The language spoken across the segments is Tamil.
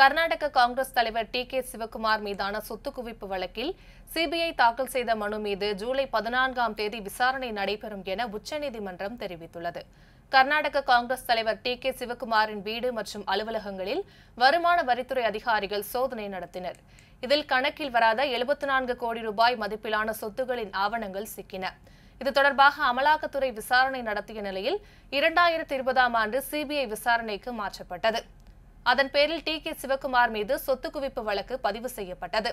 கர்நாடக காங்கிரஸ் தலைவர் டி கே சிவக்குமார் மீதான சொத்து குவிப்பு வழக்கில் சிபிஐ தாக்கல் செய்த மனு மீது ஜூலை பதினான்காம் தேதி விசாரணை நடைபெறும் என உச்சநீதிமன்றம் தெரிவித்துள்ளது கர்நாடக காங்கிரஸ் தலைவர் டி கே சிவக்குமாரின் வீடு மற்றும் அலுவலகங்களில் வருமான வரித்துறை அதிகாரிகள் சோதனை நடத்தினர் இதில் கணக்கில் வராத எழுபத்தி நான்கு கோடி ரூபாய் மதிப்பிலான சொத்துகளின் ஆவணங்கள் சிக்கின இது தொடர்பாக அமலாக்கத்துறை விசாரணை நடத்திய நிலையில் இரண்டாயிரத்தி இருபதாம் ஆண்டு சிபிஐ விசாரணைக்கு மாற்றப்பட்டது அதன் பேரில் டி கே சிவகுமார் மீது சொத்து குவிப்பு வழக்கு பதிவு செய்யப்பட்டது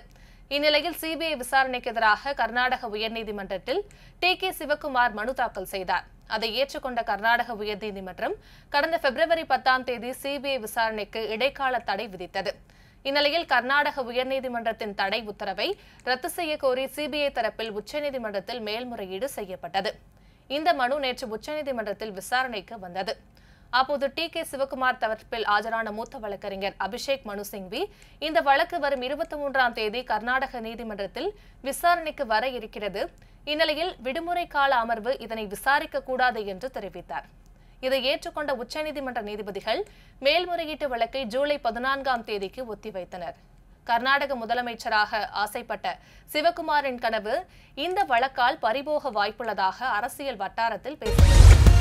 இந்நிலையில் சிபிஐ விசாரணைக்கு எதிராக கர்நாடக உயர்நீதிமன்றத்தில் டி கே சிவகுமார் மனு தாக்கல் செய்தார் அதை ஏற்றுக்கொண்ட கர்நாடக உயர்நீதிமன்றம் கடந்த பிப்ரவரி பத்தாம் தேதி சிபிஐ விசாரணைக்கு இடைக்கால தடை விதித்தது இந்நிலையில் கர்நாடக உயர்நீதிமன்றத்தின் தடை உத்தரவை ரத்து செய்ய கோரி சிபிஐ தரப்பில் உச்சநீதிமன்றத்தில் மேல்முறையீடு செய்யப்பட்டது இந்த மனு நேற்று உச்சநீதிமன்றத்தில் விசாரணைக்கு வந்தது அப்போது டி கே சிவகுமார் தரப்பில் ஆஜரான மூத்த வழக்கறிஞர் அபிஷேக் மனு சிங்வி இந்த வழக்கு வரும் இருபத்தி மூன்றாம் தேதி கர்நாடக நீதிமன்றத்தில் விசாரணைக்கு வர இருக்கிறது இந்நிலையில் விடுமுறை கால அமர்வு இதனை விசாரிக்க கூடாது என்று தெரிவித்தார் இதை ஏற்றுக்கொண்ட உச்சநீதிமன்ற நீதிபதிகள் மேல்முறையீட்டு வழக்கை ஜூலை பதினான்காம் தேதிக்கு ஒத்திவைத்தனர் கர்நாடக முதலமைச்சராக ஆசைப்பட்ட சிவகுமாரின் கனவு இந்த வழக்கால் பறிபோக வாய்ப்புள்ளதாக அரசியல் வட்டாரத்தில் பேசினார்